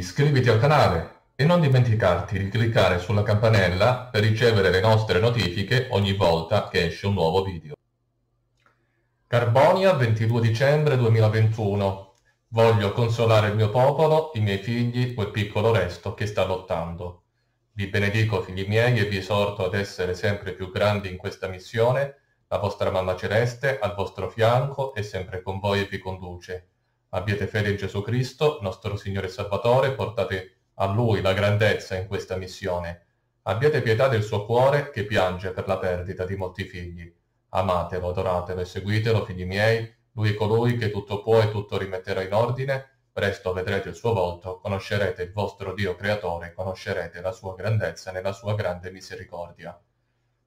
iscriviti al canale e non dimenticarti di cliccare sulla campanella per ricevere le nostre notifiche ogni volta che esce un nuovo video. Carbonia 22 dicembre 2021 Voglio consolare il mio popolo, i miei figli, quel piccolo resto che sta lottando. Vi benedico figli miei e vi esorto ad essere sempre più grandi in questa missione. La vostra mamma celeste al vostro fianco e sempre con voi e vi conduce. Abbiate fede in Gesù Cristo, nostro Signore e Salvatore, portate a Lui la grandezza in questa missione. Abbiate pietà del suo cuore che piange per la perdita di molti figli. Amatelo, adoratelo e seguitelo, figli miei, Lui è colui che tutto può e tutto rimetterà in ordine. Presto vedrete il suo volto, conoscerete il vostro Dio creatore, conoscerete la sua grandezza nella sua grande misericordia.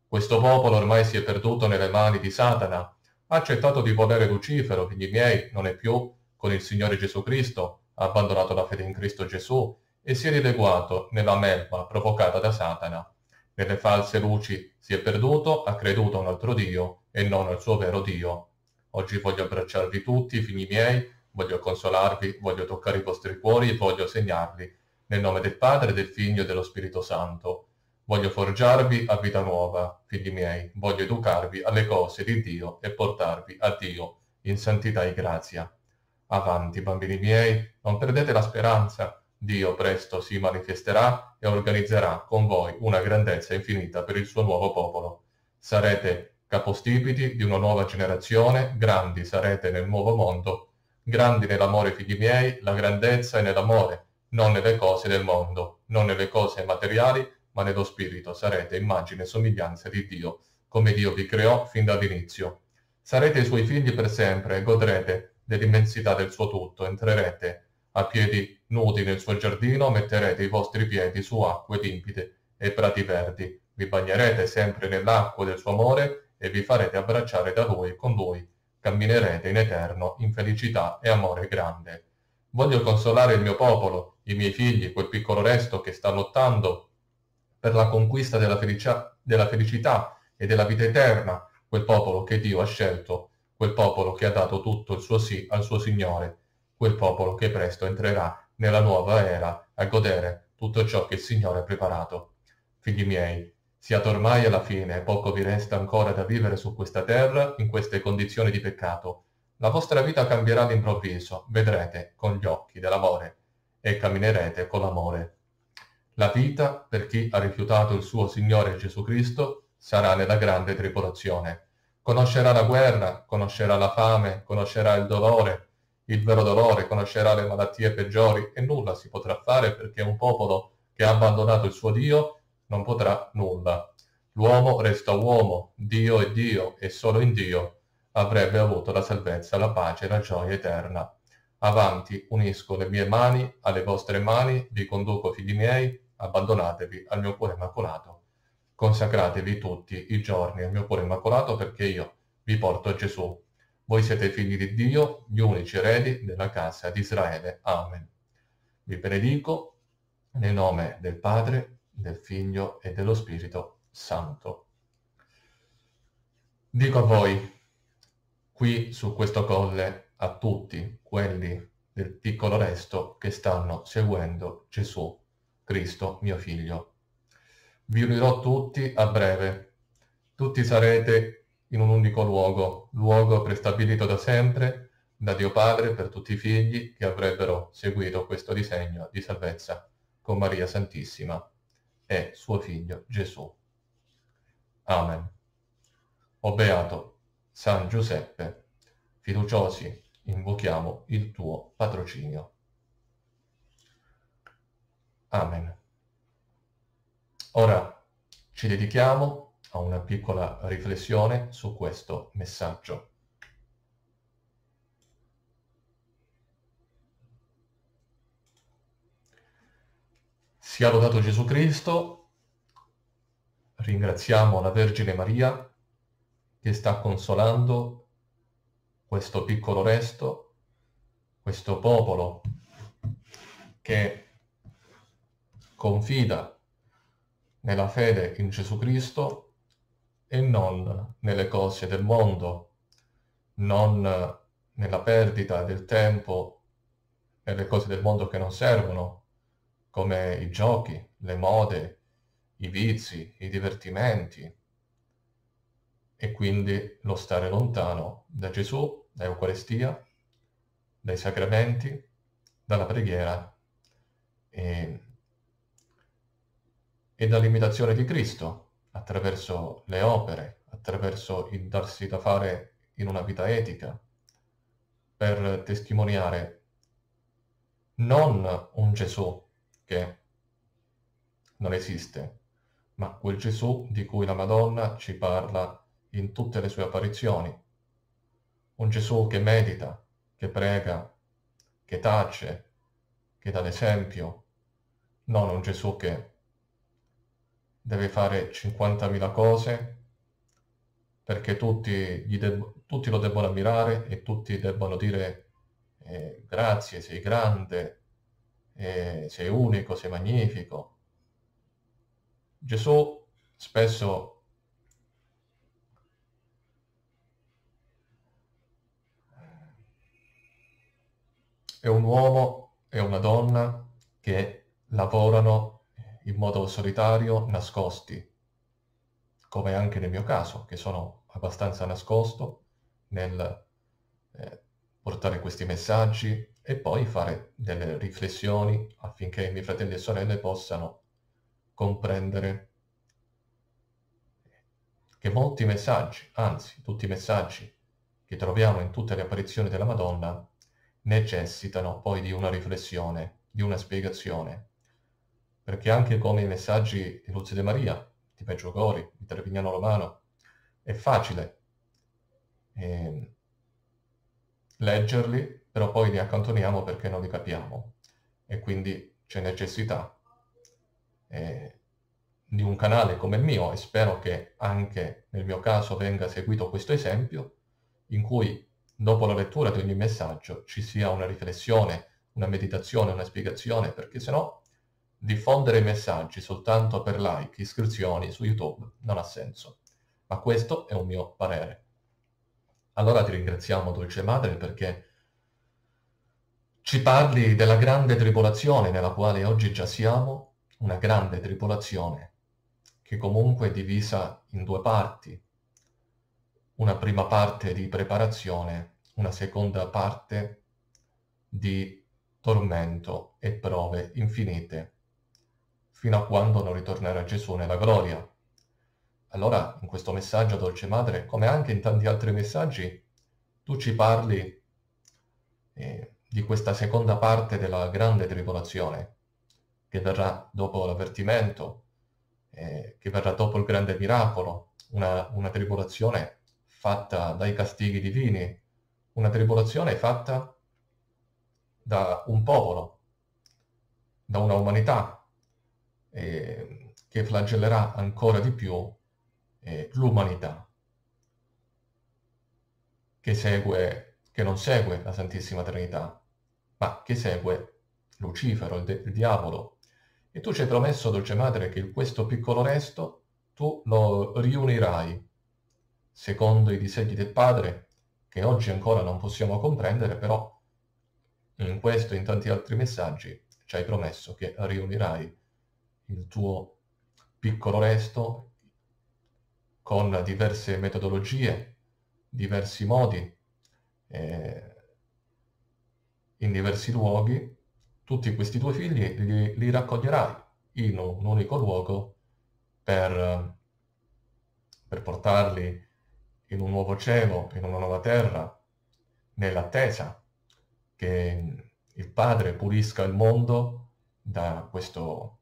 Questo popolo ormai si è perduto nelle mani di Satana. Ha accettato di volere Lucifero, figli miei, non è più con il Signore Gesù Cristo, ha abbandonato la fede in Cristo Gesù e si è rileguato nella melma provocata da Satana. Nelle false luci si è perduto, ha creduto a un altro Dio e non al suo vero Dio. Oggi voglio abbracciarvi tutti, figli miei, voglio consolarvi, voglio toccare i vostri cuori e voglio segnarvi, nel nome del Padre, del Figlio e dello Spirito Santo. Voglio forgiarvi a vita nuova, figli miei, voglio educarvi alle cose di Dio e portarvi a Dio in santità e grazia. Avanti, bambini miei, non perdete la speranza. Dio presto si manifesterà e organizzerà con voi una grandezza infinita per il suo nuovo popolo. Sarete capostipiti di una nuova generazione, grandi sarete nel nuovo mondo, grandi nell'amore figli miei, la grandezza è nell'amore, non nelle cose del mondo, non nelle cose materiali, ma nello spirito sarete immagine e somiglianza di Dio, come Dio vi creò fin dall'inizio. Sarete i suoi figli per sempre e godrete nell'immensità del suo tutto, entrerete a piedi nudi nel suo giardino, metterete i vostri piedi su acque limpide e prati verdi, vi bagnerete sempre nell'acqua del suo amore e vi farete abbracciare da lui con lui camminerete in eterno in felicità e amore grande. Voglio consolare il mio popolo, i miei figli, quel piccolo resto che sta lottando per la conquista della, felicia, della felicità e della vita eterna, quel popolo che Dio ha scelto quel popolo che ha dato tutto il suo sì al suo Signore, quel popolo che presto entrerà nella nuova era a godere tutto ciò che il Signore ha preparato. Figli miei, siate ormai alla fine, poco vi resta ancora da vivere su questa terra in queste condizioni di peccato. La vostra vita cambierà all'improvviso, vedrete con gli occhi dell'amore e camminerete con l'amore. La vita, per chi ha rifiutato il suo Signore Gesù Cristo, sarà nella grande tribolazione Conoscerà la guerra, conoscerà la fame, conoscerà il dolore, il vero dolore, conoscerà le malattie peggiori e nulla si potrà fare perché un popolo che ha abbandonato il suo Dio non potrà nulla. L'uomo resta uomo, Dio è Dio e solo in Dio avrebbe avuto la salvezza, la pace e la gioia eterna. Avanti, unisco le mie mani alle vostre mani, vi conduco figli miei, abbandonatevi al mio cuore immacolato. Consacratevi tutti i giorni al mio cuore immacolato perché io vi porto Gesù. Voi siete figli di Dio, gli unici eredi della casa di Israele. Amen. Vi benedico nel nome del Padre, del Figlio e dello Spirito Santo. Dico a voi, qui su questo colle, a tutti quelli del piccolo resto che stanno seguendo Gesù, Cristo mio Figlio vi unirò tutti a breve. Tutti sarete in un unico luogo, luogo prestabilito da sempre da Dio Padre per tutti i figli che avrebbero seguito questo disegno di salvezza con Maria Santissima e suo figlio Gesù. Amen. O beato San Giuseppe, fiduciosi invochiamo il tuo patrocinio. Amen. Ora ci dedichiamo a una piccola riflessione su questo messaggio. Sia lodato Gesù Cristo, ringraziamo la Vergine Maria che sta consolando questo piccolo resto, questo popolo che confida nella fede in Gesù Cristo e non nelle cose del mondo, non nella perdita del tempo nelle cose del mondo che non servono, come i giochi, le mode, i vizi, i divertimenti, e quindi lo stare lontano da Gesù, da Eucaristia, dai sacramenti, dalla preghiera e e dall'imitazione di Cristo, attraverso le opere, attraverso il darsi da fare in una vita etica, per testimoniare non un Gesù che non esiste, ma quel Gesù di cui la Madonna ci parla in tutte le sue apparizioni. Un Gesù che medita, che prega, che tace, che dà l'esempio, non un Gesù che deve fare 50.000 cose perché tutti, tutti, lo debbono ammirare e tutti debbono dire eh, grazie, sei grande, eh, sei unico, sei magnifico. Gesù spesso è un uomo e una donna che lavorano in modo solitario, nascosti, come anche nel mio caso, che sono abbastanza nascosto nel eh, portare questi messaggi e poi fare delle riflessioni affinché i miei fratelli e sorelle possano comprendere che molti messaggi, anzi tutti i messaggi che troviamo in tutte le apparizioni della Madonna, necessitano poi di una riflessione, di una spiegazione perché anche come i messaggi di Luzio De Maria, di Peggio Gori, di Trevignano Romano, è facile eh, leggerli, però poi li accantoniamo perché non li capiamo e quindi c'è necessità eh, di un canale come il mio e spero che anche nel mio caso venga seguito questo esempio in cui dopo la lettura di ogni messaggio ci sia una riflessione, una meditazione, una spiegazione, perché sennò no Diffondere messaggi soltanto per like, iscrizioni su YouTube non ha senso, ma questo è un mio parere. Allora ti ringraziamo, dolce madre, perché ci parli della grande tribolazione nella quale oggi già siamo, una grande tribolazione che comunque è divisa in due parti, una prima parte di preparazione, una seconda parte di tormento e prove infinite fino a quando non ritornerà Gesù nella gloria. Allora, in questo messaggio, dolce madre, come anche in tanti altri messaggi, tu ci parli eh, di questa seconda parte della grande tribolazione, che verrà dopo l'avvertimento, eh, che verrà dopo il grande miracolo, una, una tribolazione fatta dai castighi divini, una tribolazione fatta da un popolo, da una umanità eh, che flagellerà ancora di più eh, l'umanità che segue, che non segue la Santissima Trinità, ma che segue Lucifero, il, il diavolo. E tu ci hai promesso, dolce madre, che questo piccolo resto tu lo riunirai, secondo i disegni del Padre, che oggi ancora non possiamo comprendere, però in questo e in tanti altri messaggi ci hai promesso che riunirai il tuo piccolo resto con diverse metodologie, diversi modi, eh, in diversi luoghi, tutti questi tuoi figli li, li raccoglierai in un unico luogo per, per portarli in un nuovo cielo, in una nuova terra, nell'attesa che il Padre pulisca il mondo da questo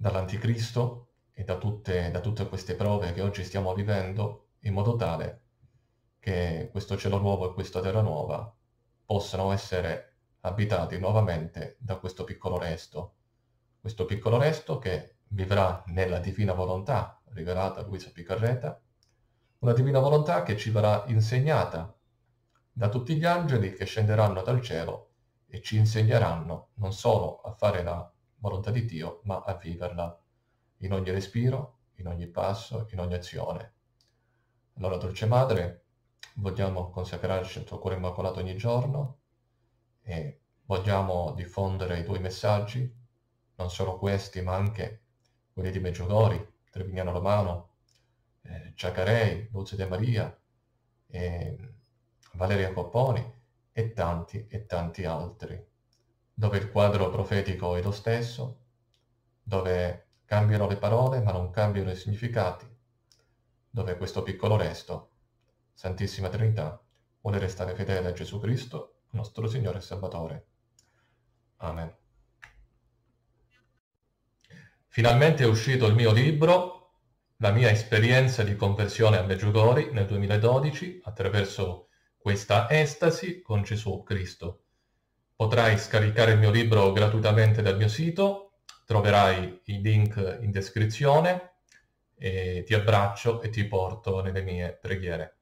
dall'anticristo e da tutte, da tutte queste prove che oggi stiamo vivendo in modo tale che questo cielo nuovo e questa terra nuova possano essere abitati nuovamente da questo piccolo resto, questo piccolo resto che vivrà nella divina volontà rivelata a Luisa Piccarreta, una divina volontà che ci verrà insegnata da tutti gli angeli che scenderanno dal cielo e ci insegneranno non solo a fare la volontà di Dio, ma a viverla in ogni respiro, in ogni passo, in ogni azione. Allora, Dolce Madre, vogliamo consacrarci al tuo cuore immacolato ogni giorno e vogliamo diffondere i tuoi messaggi, non solo questi, ma anche quelli di Meggiugori, Trevignano Romano, eh, Ciacarei, Luce De Maria, eh, Valeria Copponi e tanti e tanti altri dove il quadro profetico è lo stesso, dove cambiano le parole ma non cambiano i significati, dove questo piccolo resto, Santissima Trinità, vuole restare fedele a Gesù Cristo, nostro Signore e Salvatore. Amen. Finalmente è uscito il mio libro, la mia esperienza di conversione a Meggiugori nel 2012 attraverso questa estasi con Gesù Cristo Potrai scaricare il mio libro gratuitamente dal mio sito, troverai il link in descrizione e ti abbraccio e ti porto nelle mie preghiere.